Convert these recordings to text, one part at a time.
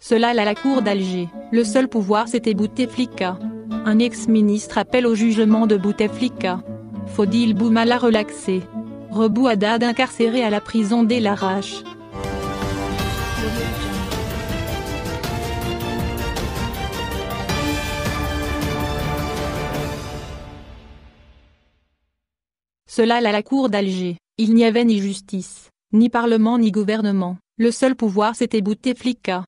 Cela l'a la cour d'Alger. Le seul pouvoir c'était Bouteflika. Un ex-ministre appelle au jugement de Bouteflika. Fodil Boumala relaxé. Rebou Haddad incarcéré à la prison d'El l'arrache. Cela l'a la cour d'Alger. Il n'y avait ni justice, ni parlement ni gouvernement. Le seul pouvoir c'était Bouteflika.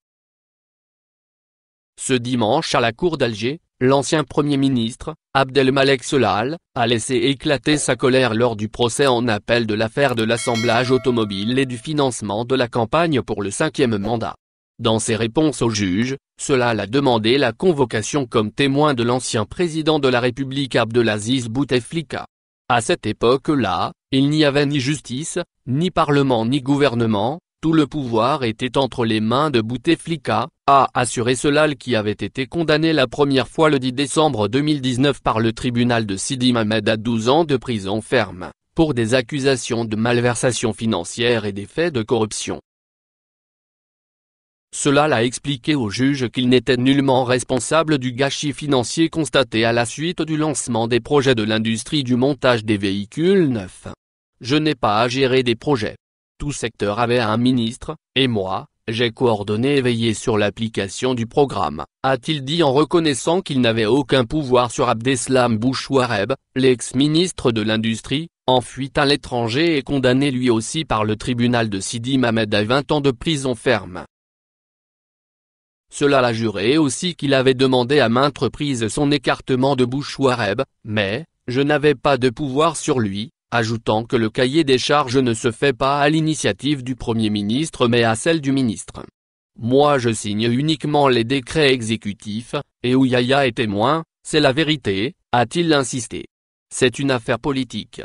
Ce dimanche à la cour d'Alger, l'ancien Premier ministre, Abdelmalek Solal, a laissé éclater sa colère lors du procès en appel de l'affaire de l'assemblage automobile et du financement de la campagne pour le cinquième mandat. Dans ses réponses au juge, Solal a demandé la convocation comme témoin de l'ancien président de la République Abdelaziz Bouteflika. À cette époque-là, il n'y avait ni justice, ni parlement ni gouvernement, tout le pouvoir était entre les mains de Bouteflika, a assuré cela qui avait été condamné la première fois le 10 décembre 2019 par le tribunal de Sidi Mamed à 12 ans de prison ferme, pour des accusations de malversation financière et des faits de corruption. Cela l'a expliqué au juge qu'il n'était nullement responsable du gâchis financier constaté à la suite du lancement des projets de l'industrie du montage des véhicules neufs. Je n'ai pas à gérer des projets, tout secteur avait un ministre, et moi, j'ai coordonné et veillé sur l'application du programme, a-t-il dit en reconnaissant qu'il n'avait aucun pouvoir sur Abdeslam Bouchouareb, l'ex-ministre de l'Industrie, en fuite à l'étranger et condamné lui aussi par le tribunal de Sidi Mamed à 20 ans de prison ferme. Cela l'a juré aussi qu'il avait demandé à maintes reprises son écartement de Bouchouareb, mais, je n'avais pas de pouvoir sur lui, ajoutant que le cahier des charges ne se fait pas à l'initiative du Premier ministre mais à celle du ministre. Moi je signe uniquement les décrets exécutifs, et Ouyaya est témoin, c'est la vérité, a-t-il insisté. C'est une affaire politique.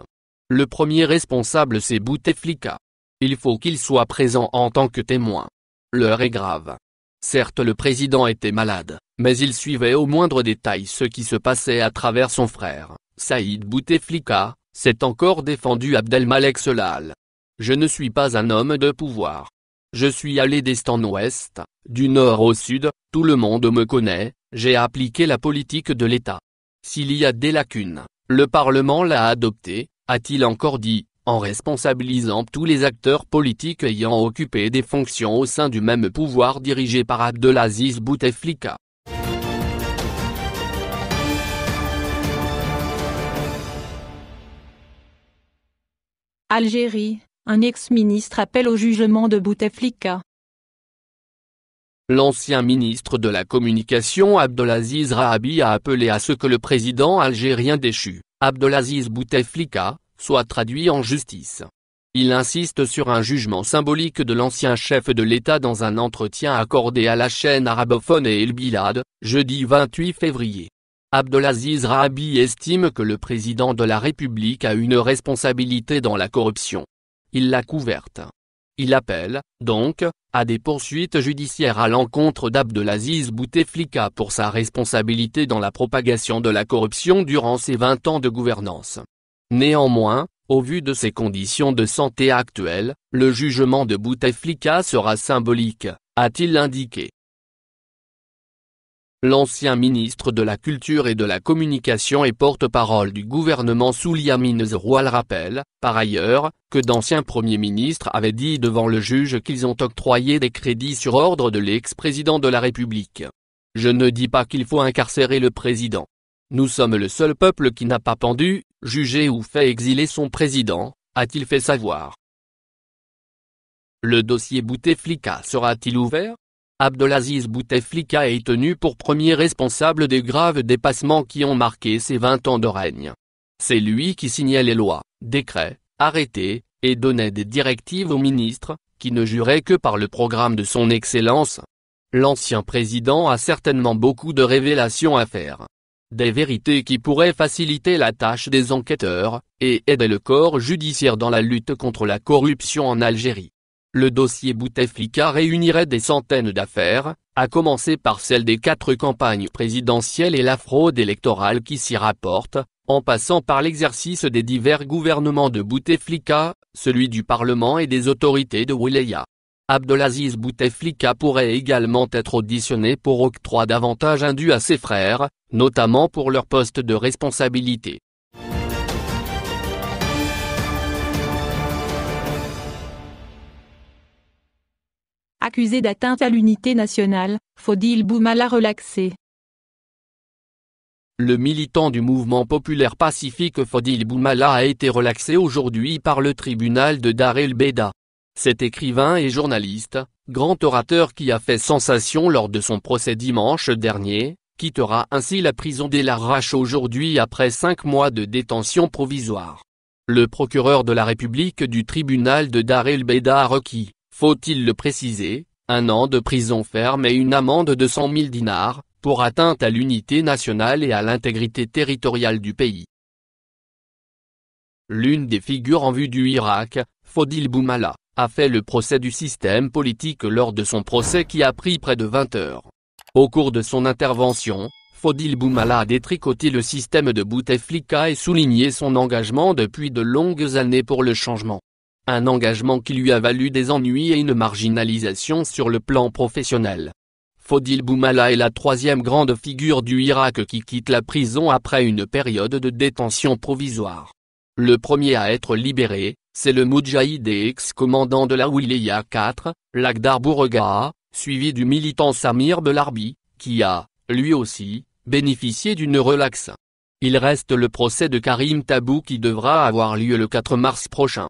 Le premier responsable c'est Bouteflika. Il faut qu'il soit présent en tant que témoin. L'heure est grave. Certes le président était malade, mais il suivait au moindre détail ce qui se passait à travers son frère, Saïd Bouteflika, « C'est encore défendu Abdelmalek Solal. Je ne suis pas un homme de pouvoir. Je suis allé d'est en ouest, du nord au sud, tout le monde me connaît, j'ai appliqué la politique de l'État. S'il y a des lacunes, le Parlement l'a adopté, a-t-il encore dit, en responsabilisant tous les acteurs politiques ayant occupé des fonctions au sein du même pouvoir dirigé par Abdelaziz Bouteflika. Algérie, un ex-ministre appelle au jugement de Bouteflika. L'ancien ministre de la Communication Abdelaziz Rahabi a appelé à ce que le président algérien déchu, Abdelaziz Bouteflika, soit traduit en justice. Il insiste sur un jugement symbolique de l'ancien chef de l'État dans un entretien accordé à la chaîne arabophone El Bilad, jeudi 28 février. Abdelaziz Rahabi estime que le président de la République a une responsabilité dans la corruption. Il l'a couverte. Il appelle, donc, à des poursuites judiciaires à l'encontre d'Abdelaziz Bouteflika pour sa responsabilité dans la propagation de la corruption durant ses 20 ans de gouvernance. Néanmoins, au vu de ses conditions de santé actuelles, le jugement de Bouteflika sera symbolique, a-t-il indiqué. L'ancien ministre de la Culture et de la Communication et porte-parole du gouvernement Souliamine Zeroual rappelle, par ailleurs, que d'anciens premiers ministres avaient dit devant le juge qu'ils ont octroyé des crédits sur ordre de l'ex-président de la République. Je ne dis pas qu'il faut incarcérer le président. Nous sommes le seul peuple qui n'a pas pendu, jugé ou fait exiler son président, a-t-il fait savoir. Le dossier Bouteflika sera-t-il ouvert Abdelaziz Bouteflika est tenu pour premier responsable des graves dépassements qui ont marqué ses 20 ans de règne. C'est lui qui signait les lois, décrets, arrêtés, et donnait des directives aux ministres, qui ne juraient que par le programme de son Excellence. L'ancien président a certainement beaucoup de révélations à faire. Des vérités qui pourraient faciliter la tâche des enquêteurs, et aider le corps judiciaire dans la lutte contre la corruption en Algérie. Le dossier Bouteflika réunirait des centaines d'affaires, à commencer par celle des quatre campagnes présidentielles et la fraude électorale qui s'y rapporte, en passant par l'exercice des divers gouvernements de Bouteflika, celui du Parlement et des autorités de Wilaya. Abdelaziz Bouteflika pourrait également être auditionné pour octroi d'avantages indus à ses frères, notamment pour leur poste de responsabilité. accusé d'atteinte à l'unité nationale, Fodil Boumala relaxé. Le militant du mouvement populaire pacifique Fodil Boumala a été relaxé aujourd'hui par le tribunal de Dar el Beda. Cet écrivain et journaliste, grand orateur qui a fait sensation lors de son procès dimanche dernier, quittera ainsi la prison des aujourd'hui après cinq mois de détention provisoire. Le procureur de la République du tribunal de Dar el Beda a requis faut-il le préciser, un an de prison ferme et une amende de 100 000 dinars, pour atteinte à l'unité nationale et à l'intégrité territoriale du pays. L'une des figures en vue du Irak, Fodil Boumala, a fait le procès du système politique lors de son procès qui a pris près de 20 heures. Au cours de son intervention, Fodil Boumala a détricoté le système de Bouteflika et souligné son engagement depuis de longues années pour le changement. Un engagement qui lui a valu des ennuis et une marginalisation sur le plan professionnel. Fodil Boumala est la troisième grande figure du Irak qui quitte la prison après une période de détention provisoire. Le premier à être libéré, c'est le Mujahid et ex-commandant de la Wilaya 4, Lagdar Bourga, suivi du militant Samir Belarbi, qui a, lui aussi, bénéficié d'une relaxe. Il reste le procès de Karim Tabou qui devra avoir lieu le 4 mars prochain.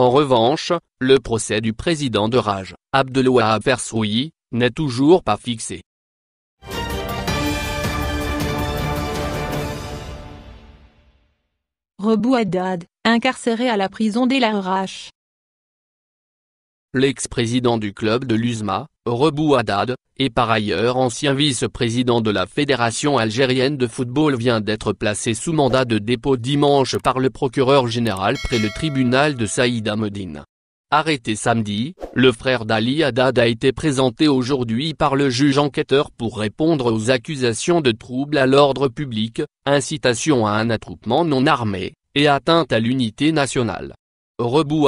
En revanche, le procès du président de Raj, Abdeloua Persoui, n'est toujours pas fixé. Rebou Haddad, incarcéré à la prison d'El l'ex-président du club de l'USMA, Rebou Haddad, et par ailleurs ancien vice-président de la Fédération algérienne de football vient d'être placé sous mandat de dépôt dimanche par le procureur général près le tribunal de Saïd Medine. Arrêté samedi, le frère d'Ali Haddad a été présenté aujourd'hui par le juge enquêteur pour répondre aux accusations de troubles à l'ordre public, incitation à un attroupement non armé, et atteinte à l'unité nationale.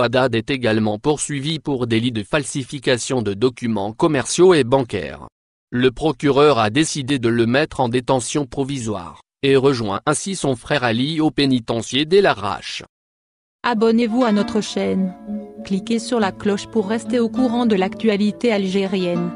Haddad est également poursuivi pour délit de falsification de documents commerciaux et bancaires. Le procureur a décidé de le mettre en détention provisoire, et rejoint ainsi son frère Ali au pénitencier dès l'arrache. Abonnez-vous à notre chaîne. Cliquez sur la cloche pour rester au courant de l'actualité algérienne.